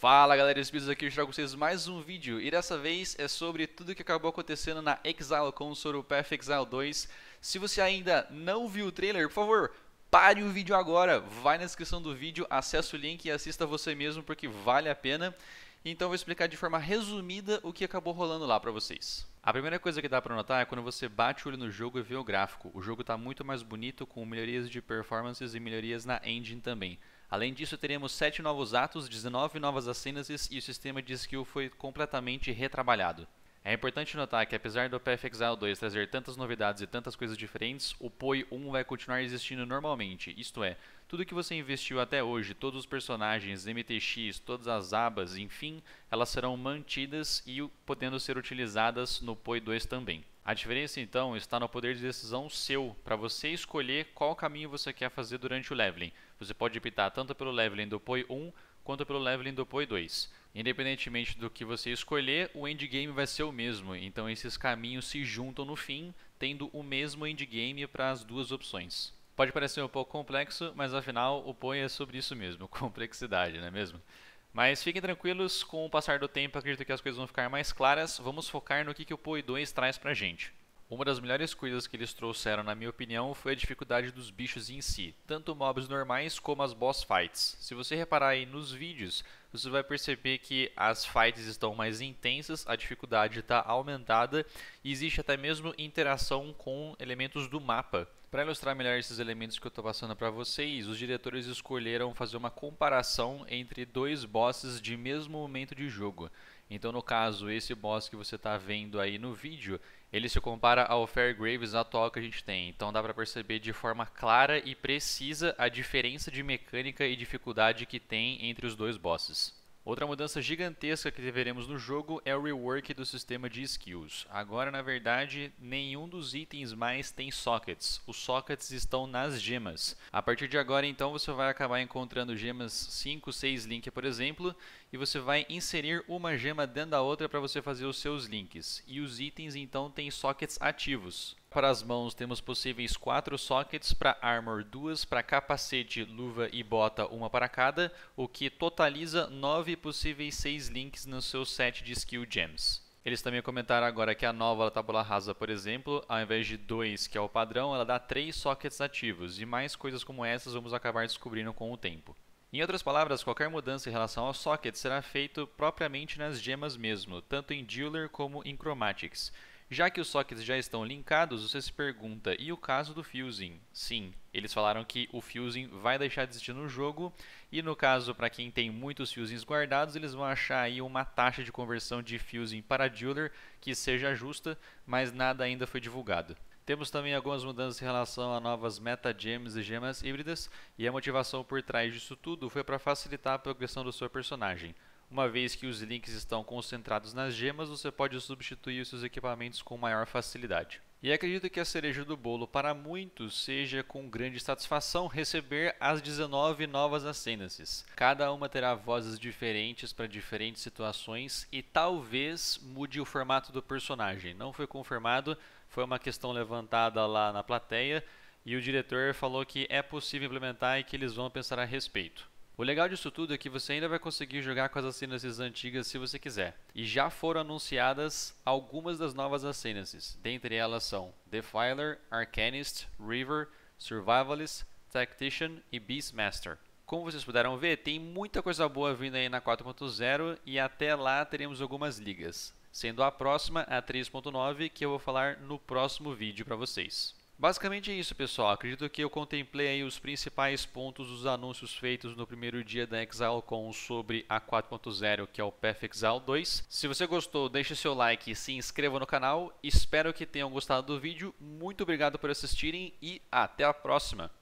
Fala galera, Espíritos aqui, eu trago vocês mais um vídeo e dessa vez é sobre tudo que acabou acontecendo na Exile com o Path Exile 2. Se você ainda não viu o trailer, por favor, pare o vídeo agora, vai na descrição do vídeo, acessa o link e assista você mesmo porque vale a pena. Então eu vou explicar de forma resumida o que acabou rolando lá para vocês. A primeira coisa que dá para notar é quando você bate o olho no jogo e vê o gráfico. O jogo está muito mais bonito com melhorias de performances e melhorias na engine também. Além disso, teremos sete novos atos, 19 novas cenas e o sistema de skill foi completamente retrabalhado. É importante notar que apesar do PF Exile 2 trazer tantas novidades e tantas coisas diferentes, o poi 1 vai continuar existindo normalmente, isto é, tudo que você investiu até hoje, todos os personagens, MTX, todas as abas, enfim, elas serão mantidas e podendo ser utilizadas no poi 2 também. A diferença então está no poder de decisão seu, para você escolher qual caminho você quer fazer durante o leveling. Você pode optar tanto pelo leveling do poi 1 quanto pelo leveling do poi 2. Independentemente do que você escolher, o endgame vai ser o mesmo. Então esses caminhos se juntam no fim, tendo o mesmo endgame para as duas opções. Pode parecer um pouco complexo, mas afinal o Poe é sobre isso mesmo, complexidade, não é mesmo? Mas fiquem tranquilos, com o passar do tempo acredito que as coisas vão ficar mais claras. Vamos focar no que, que o Poe 2 traz pra gente. Uma das melhores coisas que eles trouxeram, na minha opinião, foi a dificuldade dos bichos em si, tanto mobs normais como as boss fights. Se você reparar aí nos vídeos, você vai perceber que as fights estão mais intensas, a dificuldade está aumentada e existe até mesmo interação com elementos do mapa. Para ilustrar melhor esses elementos que eu estou passando para vocês, os diretores escolheram fazer uma comparação entre dois bosses de mesmo momento de jogo. Então, no caso, esse boss que você está vendo aí no vídeo, ele se compara ao Fairgraves atual que a gente tem. Então dá para perceber de forma clara e precisa a diferença de mecânica e dificuldade que tem entre os dois bosses. Outra mudança gigantesca que veremos no jogo é o rework do sistema de skills. Agora, na verdade, nenhum dos itens mais tem sockets. Os sockets estão nas gemas. A partir de agora, então, você vai acabar encontrando gemas 5, 6 link, por exemplo, e você vai inserir uma gema dentro da outra para você fazer os seus links. E os itens, então, têm sockets ativos. Para as mãos temos possíveis quatro sockets para armor duas, para capacete, luva e bota uma para cada, o que totaliza nove possíveis seis links no seu set de skill gems. Eles também comentaram agora que a nova tabula rasa, por exemplo, ao invés de 2, que é o padrão, ela dá 3 sockets ativos, e mais coisas como essas vamos acabar descobrindo com o tempo. Em outras palavras, qualquer mudança em relação ao socket será feito propriamente nas gemas mesmo, tanto em Dueler como em Chromatics, já que os sockets já estão linkados, você se pergunta, e o caso do fusing? Sim, eles falaram que o fusing vai deixar de existir no jogo, e no caso, para quem tem muitos fusings guardados, eles vão achar aí uma taxa de conversão de fusing para dealer que seja justa, mas nada ainda foi divulgado. Temos também algumas mudanças em relação a novas meta gems e gemas híbridas, e a motivação por trás disso tudo foi para facilitar a progressão do seu personagem. Uma vez que os links estão concentrados nas gemas, você pode substituir os seus equipamentos com maior facilidade. E acredito que a cereja do bolo para muitos seja com grande satisfação receber as 19 novas ascendances. Cada uma terá vozes diferentes para diferentes situações e talvez mude o formato do personagem. Não foi confirmado, foi uma questão levantada lá na plateia e o diretor falou que é possível implementar e que eles vão pensar a respeito. O legal disso tudo é que você ainda vai conseguir jogar com as Ascensões antigas se você quiser. E já foram anunciadas algumas das novas Ascensões. Dentre elas são Defiler, Arcanist, River, Survivalist, Tactician e Beastmaster. Como vocês puderam ver, tem muita coisa boa vindo aí na 4.0 e até lá teremos algumas ligas, sendo a próxima a 3.9 que eu vou falar no próximo vídeo para vocês. Basicamente é isso, pessoal. Acredito que eu contemplei os principais pontos dos anúncios feitos no primeiro dia da ExileCon sobre a 4.0, que é o PEF Exile 2. Se você gostou, deixe seu like e se inscreva no canal. Espero que tenham gostado do vídeo. Muito obrigado por assistirem e até a próxima!